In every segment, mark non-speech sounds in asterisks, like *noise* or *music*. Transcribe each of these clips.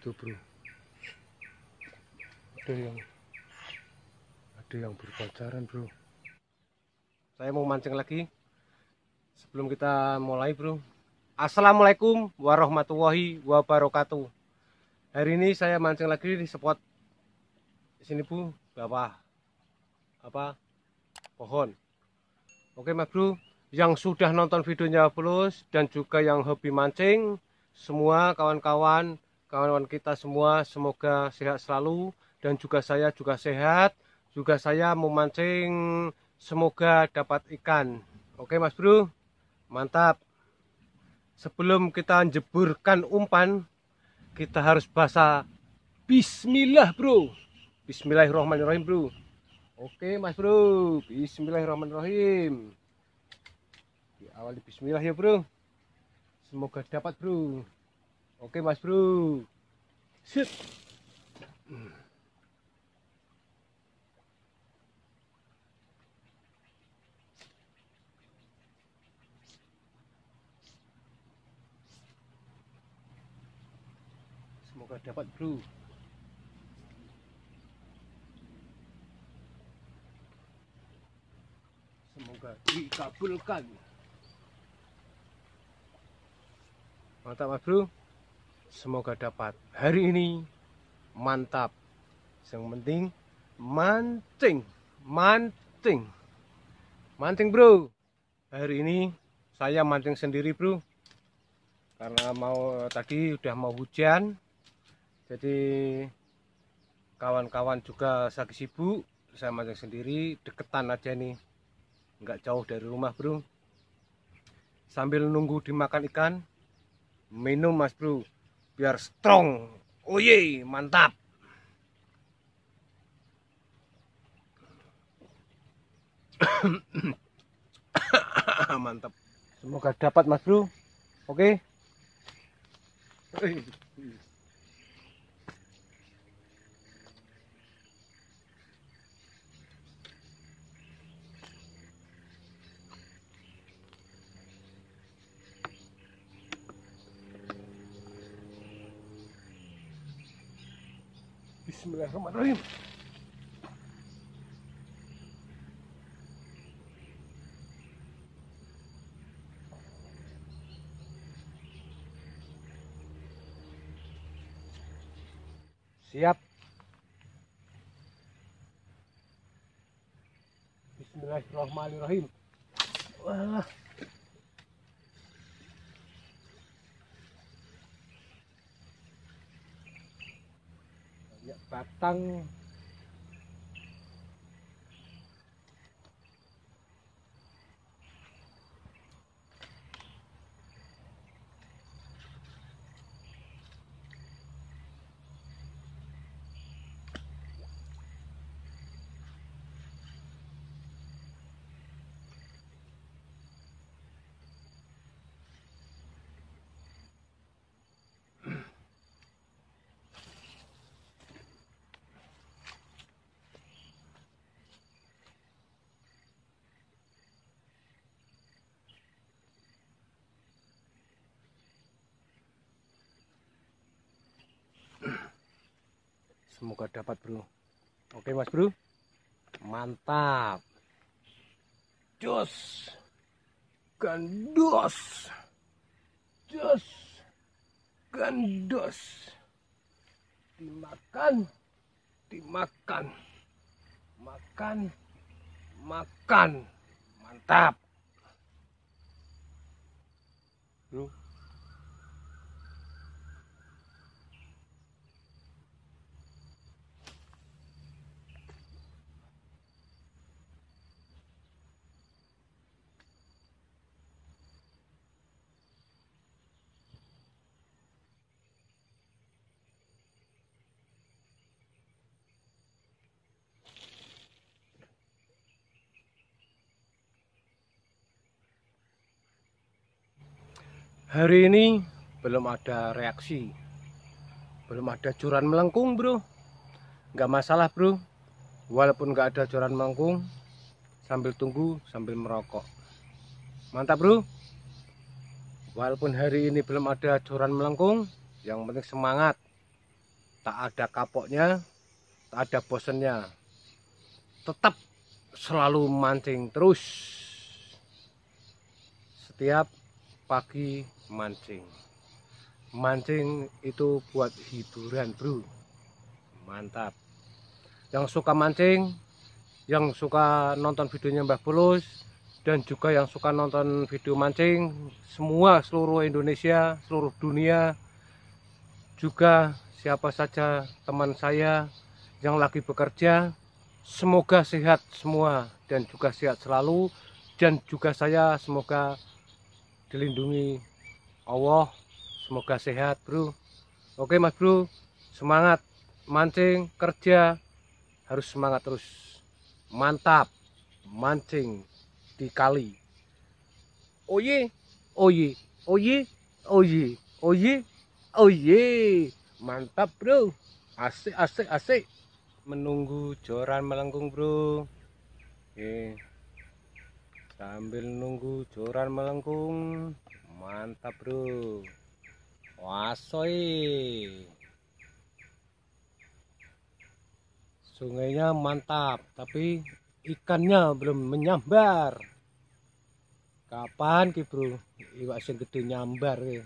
itu bro ada yang ada yang berpacaran bro saya mau mancing lagi sebelum kita mulai bro Assalamualaikum warahmatullahi wabarakatuh hari ini saya mancing lagi di spot sini bu bawah apa pohon oke mas bro yang sudah nonton videonya Plus dan juga yang hobi mancing semua kawan-kawan kawan-kawan kita semua semoga sehat selalu dan juga saya juga sehat juga saya memancing semoga dapat ikan oke mas bro mantap sebelum kita jeburkan umpan kita harus basah bismillah bro bismillahirrahmanirrahim bro oke mas bro bismillahirrahmanirrahim di di bismillah ya bro semoga dapat bro Oke Mas Bro. Sip. Semoga dapat Bro. Semoga dikabulkan. Mantap Mas Bro. Semoga dapat hari ini mantap. Yang penting mancing, mancing, mancing bro. Hari ini saya mancing sendiri bro, karena mau tadi udah mau hujan, jadi kawan-kawan juga sakit sibuk. Saya mancing sendiri, deketan aja nih, nggak jauh dari rumah bro. Sambil nunggu dimakan ikan, minum mas bro biar strong. Oh mantap. *coughs* mantap. Semoga dapat Mas Bro. Oke. Okay? Bismillahirrahmanirrahim. Siap. Bismillahirrahmanirrahim. Wah. batang semoga dapat bro oke mas bro mantap jos gandos jos gandos dimakan dimakan makan makan mantap bro hari ini belum ada reaksi belum ada curan melengkung bro Gak masalah bro walaupun gak ada curan melengkung sambil tunggu sambil merokok mantap bro walaupun hari ini belum ada curan melengkung yang penting semangat tak ada kapoknya tak ada bosennya tetap selalu mancing terus setiap pagi mancing mancing itu buat hiburan bro mantap yang suka mancing yang suka nonton videonya Mbah Pulus dan juga yang suka nonton video mancing semua seluruh Indonesia seluruh dunia juga siapa saja teman saya yang lagi bekerja semoga sehat semua dan juga sehat selalu dan juga saya semoga dilindungi Allah semoga sehat bro oke mas bro semangat mancing kerja harus semangat terus mantap mancing di kali oye oye oye oye oye oye mantap bro asik asik asik menunggu joran melengkung bro Oke. sambil nunggu joran melengkung mantap bro wasoi sungainya mantap tapi ikannya belum menyambar kapan ki bro iwak sing gede nyambar ki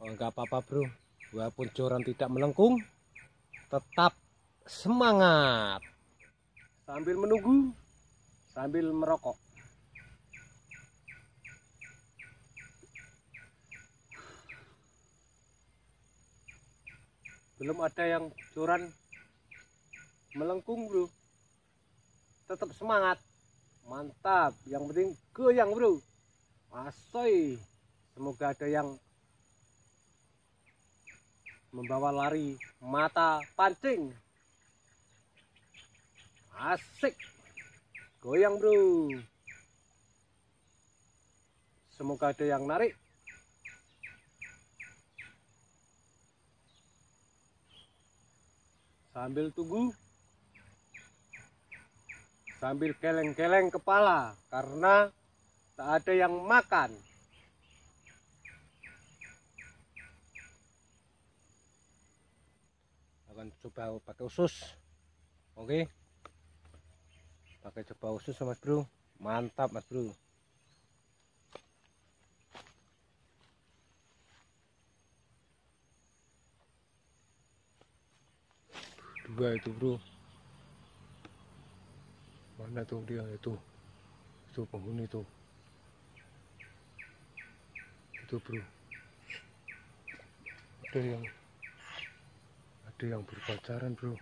oh enggak apa-apa bro walaupun joran tidak melengkung tetap semangat sambil menunggu sambil merokok belum ada yang joran melengkung bro tetap semangat mantap yang penting goyang bro asoy semoga ada yang membawa lari mata pancing asik goyang bro semoga ada yang narik sambil tunggu sambil keleng-keleng kepala karena tak ada yang makan akan coba pakai usus oke okay. pakai coba usus mas bro mantap mas bro dua itu bro mana tuh dia itu itu penghuni tuh itu bro ada yang ada yang berpacaran bro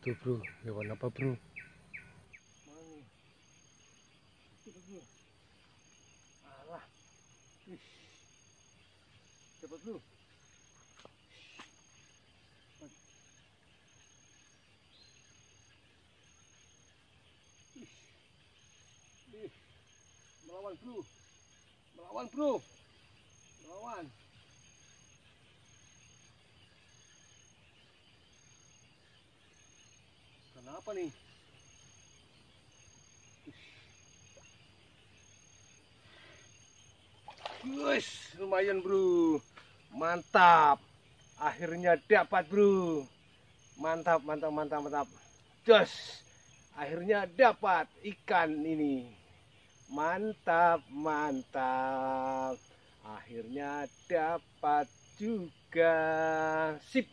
itu bro hewan apa bro bro. melawan bro melawan bro melawan kenapa nih Guys, lumayan bro mantap akhirnya dapat bro mantap mantap mantap mantap jos akhirnya dapat ikan ini Mantap, mantap. Akhirnya dapat juga. Sip.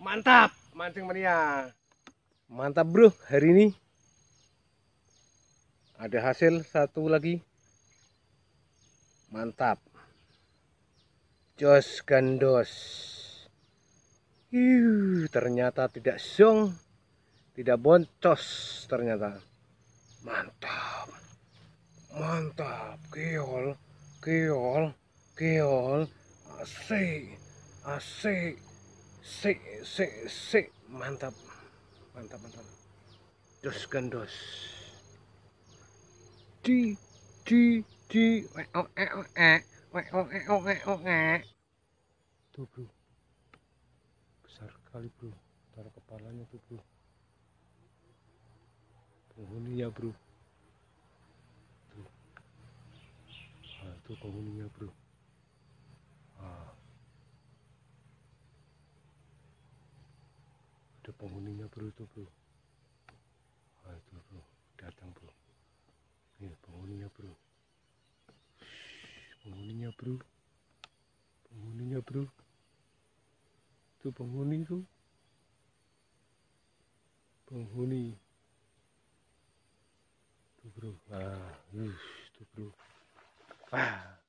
Mantap, mancing mania Mantap, Bro. Hari ini ada hasil satu lagi. Mantap. Jos gandos. hiu ternyata tidak song, tidak boncos ternyata. Mantap mantap keol keol keol asik asik si si si mantap mantap mantap dos gendos kan di di di we o e o e we o e o e o e tuh bro besar kali bro taruh kepalanya tuh bro penghuni ya bro itu penghuninya bro ah. ada penghuninya bro itu bro nah, itu bro datang bro ini penghuninya bro penghuninya bro penghuninya bro itu penghuni itu penghuni itu bro ah itu bro Wow. *sighs* *sighs*